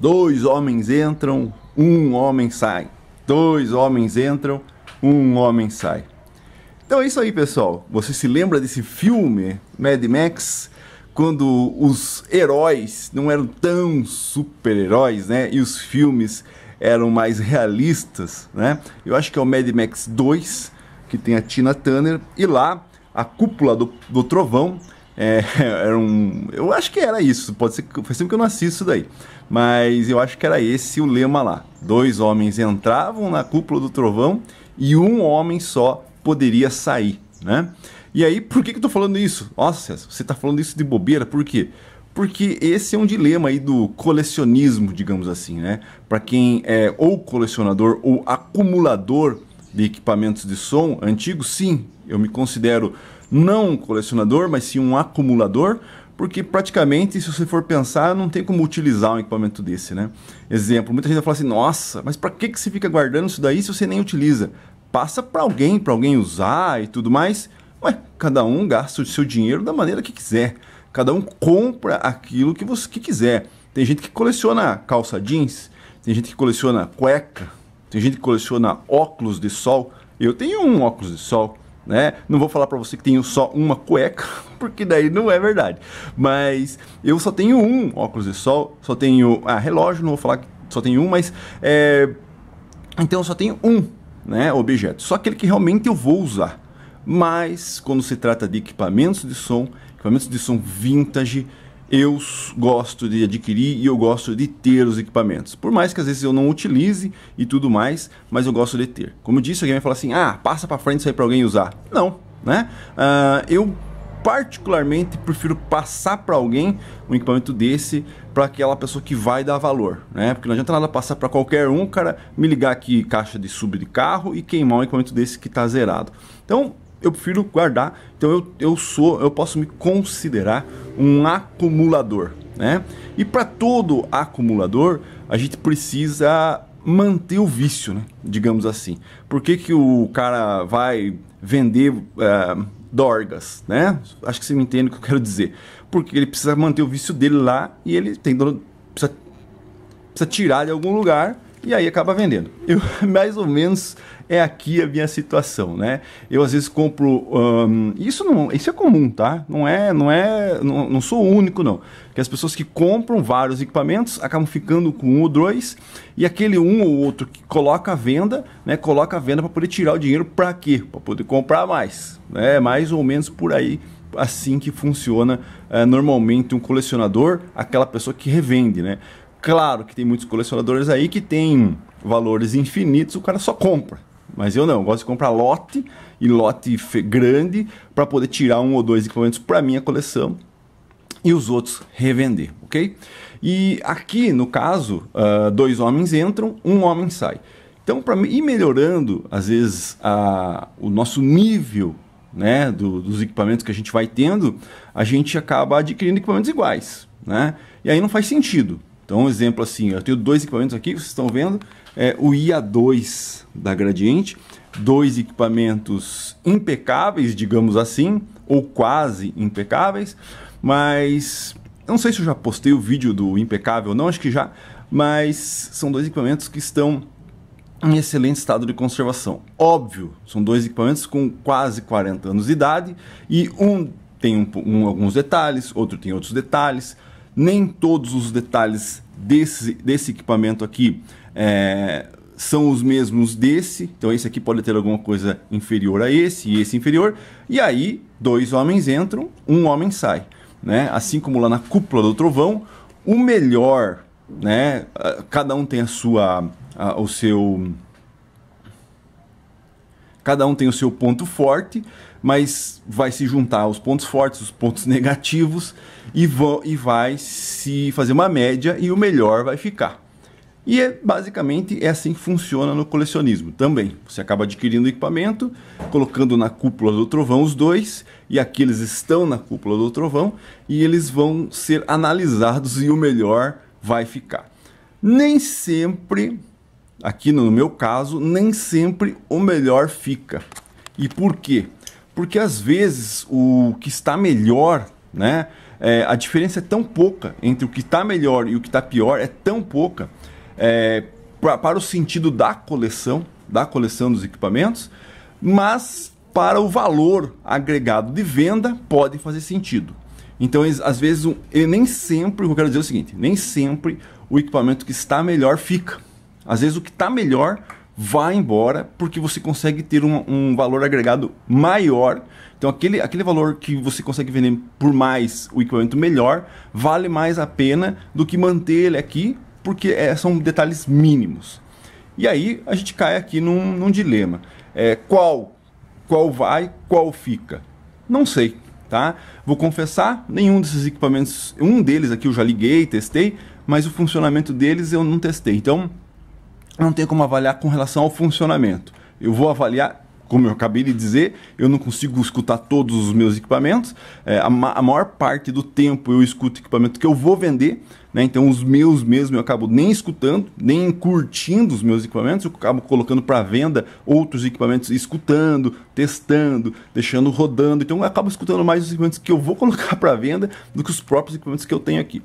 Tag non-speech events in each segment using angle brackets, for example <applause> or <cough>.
Dois homens entram, um homem sai. Dois homens entram, um homem sai. Então é isso aí, pessoal. Você se lembra desse filme Mad Max? Quando os heróis não eram tão super-heróis, né? E os filmes eram mais realistas, né? Eu acho que é o Mad Max 2, que tem a Tina Turner, e lá a cúpula do, do trovão é, <laughs> era um, eu acho que era isso, pode ser faz sempre que eu não assisto isso daí. Mas eu acho que era esse o lema lá. Dois homens entravam na cúpula do trovão e um homem só poderia sair, né? E aí, por que, que eu tô falando isso? Nossa, você tá falando isso de bobeira, por quê? Porque esse é um dilema aí do colecionismo, digamos assim, né? Para quem é ou colecionador ou acumulador de equipamentos de som antigos, sim, eu me considero não um colecionador, mas sim um acumulador, porque praticamente, se você for pensar, não tem como utilizar um equipamento desse, né? Exemplo, muita gente vai falar assim, nossa, mas para que, que você fica guardando isso daí se você nem utiliza? Passa para alguém, para alguém usar e tudo mais. Ué, cada um gasta o seu dinheiro da maneira que quiser. Cada um compra aquilo que você que quiser. Tem gente que coleciona calça jeans, tem gente que coleciona cueca, tem gente que coleciona óculos de sol. Eu tenho um óculos de sol. Né? Não vou falar para você que tenho só uma cueca, <laughs> porque daí não é verdade. Mas eu só tenho um óculos de sol, só tenho ah, relógio, não vou falar que só tenho um, mas é, então eu só tenho um, né, objeto, só aquele que realmente eu vou usar. Mas quando se trata de equipamentos de som, equipamentos de som vintage, eu gosto de adquirir e eu gosto de ter os equipamentos. Por mais que às vezes eu não utilize e tudo mais, mas eu gosto de ter. Como eu disse, alguém vai falar assim: ah, passa para frente isso aí é para alguém usar. Não, né? Uh, eu particularmente prefiro passar para alguém um equipamento desse para aquela pessoa que vai dar valor, né? Porque não adianta nada passar para qualquer um, cara, me ligar aqui caixa de sub de carro e queimar um equipamento desse que está zerado. Então, eu prefiro guardar. Então eu, eu sou, eu posso me considerar um acumulador, né? E para todo acumulador, a gente precisa manter o vício, né? digamos assim. Por que, que o cara vai vender uh, dorgas, né? Acho que você me entende o que eu quero dizer. Porque ele precisa manter o vício dele lá e ele tem precisa, precisa tirar de algum lugar e aí acaba vendendo. Eu, <laughs> mais ou menos é aqui a minha situação, né? Eu às vezes compro, um, isso não, isso é comum, tá? Não é, não é, não, não sou o único não. Que as pessoas que compram vários equipamentos acabam ficando com um ou dois e aquele um ou outro que coloca a venda, né? Coloca a venda para poder tirar o dinheiro para quê? Para poder comprar mais, né? Mais ou menos por aí assim que funciona eh, normalmente um colecionador, aquela pessoa que revende, né? Claro que tem muitos colecionadores aí que tem valores infinitos, o cara só compra. Mas eu não, eu gosto de comprar lote e lote grande para poder tirar um ou dois equipamentos para minha coleção e os outros revender, ok? E aqui, no caso, uh, dois homens entram, um homem sai. Então, para ir melhorando, às vezes, a, o nosso nível né, do, dos equipamentos que a gente vai tendo, a gente acaba adquirindo equipamentos iguais. Né? E aí não faz sentido. Então, um exemplo assim, eu tenho dois equipamentos aqui, vocês estão vendo, é o IA2 da Gradiente, dois equipamentos impecáveis, digamos assim, ou quase impecáveis, mas não sei se eu já postei o vídeo do impecável, ou não acho que já, mas são dois equipamentos que estão em excelente estado de conservação. Óbvio, são dois equipamentos com quase 40 anos de idade e um tem um, um, alguns detalhes, outro tem outros detalhes, nem todos os detalhes desse, desse equipamento aqui é, são os mesmos desse. Então esse aqui pode ter alguma coisa inferior a esse e esse inferior. E aí dois homens entram, um homem sai. Né? Assim como lá na cúpula do trovão, o melhor, né? Ah, cada um tem a sua, a, o seu, cada um tem o seu ponto forte, mas vai se juntar os pontos fortes, os pontos negativos e, e vai se fazer uma média e o melhor vai ficar. E é, basicamente é assim que funciona no colecionismo também. Você acaba adquirindo equipamento, colocando na cúpula do trovão os dois, e aqui eles estão na cúpula do trovão e eles vão ser analisados e o melhor vai ficar. Nem sempre, aqui no meu caso, nem sempre o melhor fica. E por quê? Porque às vezes o que está melhor, né? É, a diferença é tão pouca entre o que está melhor e o que está pior é tão pouca é, pra, para o sentido da coleção, da coleção dos equipamentos, mas para o valor agregado de venda pode fazer sentido. Então, às vezes, um, nem sempre, eu quero dizer é o seguinte, nem sempre o equipamento que está melhor fica. Às vezes o que está melhor vá embora, porque você consegue ter um, um, valor agregado maior. Então, aquele, aquele valor que você consegue vender por mais o equipamento melhor, vale mais a pena do que manter ele aqui, porque é, são detalhes mínimos. E aí a gente cai aqui num, num dilema. É, qual, qual vai, qual fica? Não sei. Tá? Vou confessar, nenhum desses equipamentos, um deles aqui eu já liguei, testei, mas o funcionamento deles eu não testei. Então, não tem como avaliar com relação ao funcionamento. Eu vou avaliar como eu acabei de dizer, eu não consigo escutar todos os meus equipamentos. É, a, ma a, maior parte do tempo eu escuto equipamento que eu vou vender, né? então os meus mesmo eu acabo nem escutando, nem curtindo os meus equipamentos, eu acabo colocando para venda outros equipamentos, escutando, testando, deixando rodando. Então eu acabo escutando mais os equipamentos que eu vou <laughs> colocar para venda do que os próprios equipamentos que eu tenho aqui.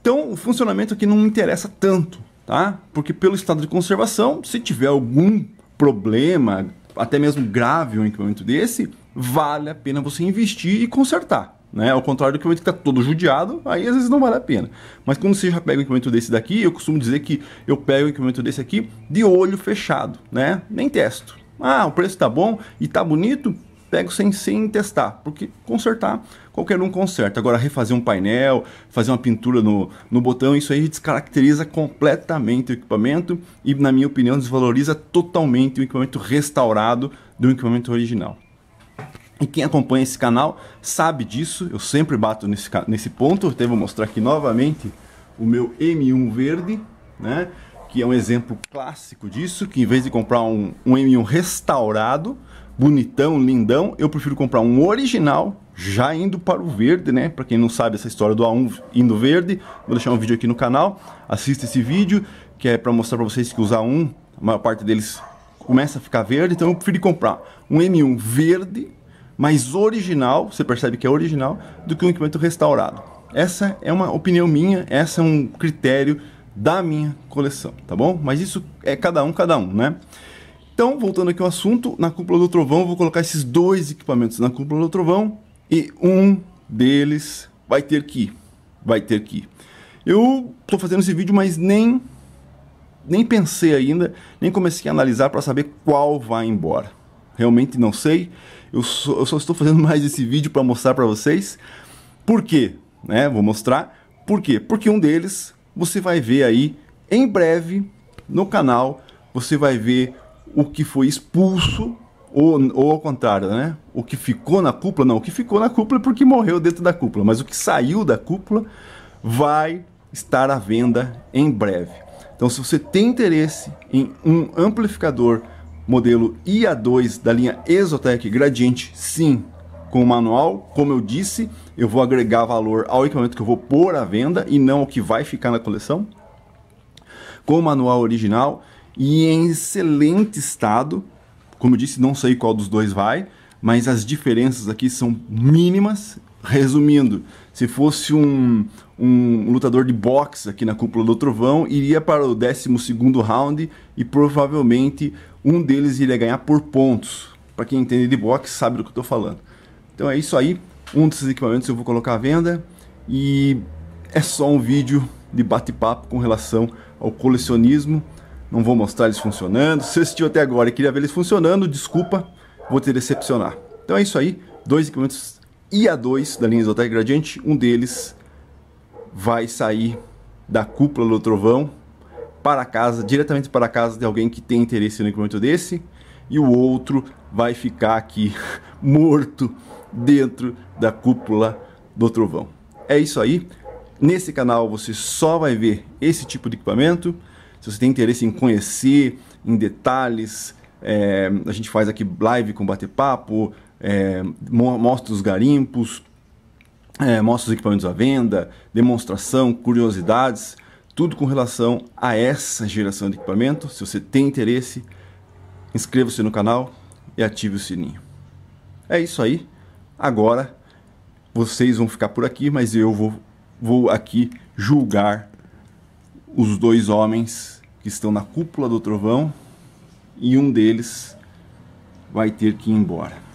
Então o funcionamento aqui não me interessa tanto tá? Porque pelo estado de conservação, se tiver algum problema, até mesmo grave um equipamento desse, vale a pena você investir e consertar. Né? Ao contrário do equipamento que está todo judiado, aí às vezes não vale a pena. Mas quando você já pega um equipamento desse daqui, eu costumo dizer que eu pego um equipamento desse aqui de olho fechado, né? Nem testo. Ah, o preço está bom e está bonito, pego sem, sem testar, porque consertar, qualquer um conserta. Agora, refazer um painel, fazer uma pintura no, no botão, isso aí descaracteriza completamente o equipamento e, na minha opinião, desvaloriza totalmente o equipamento restaurado do equipamento original. E quem acompanha esse canal sabe disso, eu sempre bato nesse, nesse ponto, até vou mostrar aqui novamente o meu M1 verde, né? que é um exemplo clássico disso, que em vez de comprar um, um M1 restaurado, bonitão, lindão, eu prefiro comprar um original, já indo para o verde, né? Para quem não sabe essa história do A1 indo verde, vou deixar um vídeo aqui no canal, assista esse vídeo, que é para mostrar para vocês que os A1, a maior parte deles começa a ficar verde, então eu prefiro comprar um M1 verde, mas original, você percebe que é original, do que um equipamento restaurado. Essa é uma opinião minha, essa é um critério da minha coleção, tá bom? Mas isso é cada um, cada um, né? Então, voltando aqui ao assunto, na cúpula do trovão, vou colocar esses dois equipamentos na cúpula do trovão e um deles vai ter que vai ter que. Eu estou fazendo esse vídeo, mas nem nem pensei ainda, nem comecei a analisar para saber qual vai embora. Realmente não sei. Eu só, eu só estou fazendo <laughs> mais esse vídeo para mostrar para vocês. Por quê? Né? Vou mostrar. Por quê? Porque um deles você vai ver aí em breve no canal. Você vai ver o que foi expulso, ou, ou ao contrário, né? O que ficou na cúpula, não, o que ficou na cúpula é porque morreu dentro da cúpula, mas o que saiu da cúpula vai estar à venda em breve. Então, se você tem interesse em um amplificador modelo IA2 da linha Exotec Gradiente, sim, com o manual, como eu disse, eu vou agregar valor ao equipamento que eu vou pôr à venda e não o que vai ficar na coleção. Com o manual original e em excelente estado. Como eu disse, não sei qual dos dois vai, mas as diferenças aqui são mínimas. Resumindo, se fosse um, um lutador de boxe aqui na cúpula do Trovão, iria para o 12 round e provavelmente um deles iria ganhar por pontos. Para quem entende de boxe, sabe do que eu estou falando. Então é isso aí. Um desses equipamentos eu vou colocar à venda e é só um vídeo de bate-papo com relação ao colecionismo não vou mostrar eles funcionando. Se você assistiu até agora e queria ver eles funcionando, desculpa, vou te decepcionar. Então é isso aí, dois equipamentos IA2 da linha Isotec Gradiente, um deles vai sair da cúpula do trovão para casa, diretamente para casa de alguém que tem interesse no equipamento desse, e o outro vai ficar aqui <laughs> morto dentro da cúpula do trovão. É isso aí. Nesse canal você só vai ver esse tipo de equipamento se você tem interesse em conhecer em detalhes, é, a gente faz aqui live com bate-papo, é, mostra os garimpos, é, mostra os equipamentos à venda, demonstração, curiosidades, tudo com relação a essa geração de equipamento. Se você tem interesse, inscreva-se no canal e ative o sininho. É isso aí. Agora vocês vão ficar por aqui, mas eu vou, vou aqui julgar os dois homens que estão na cúpula do trovão e um deles vai ter que ir embora.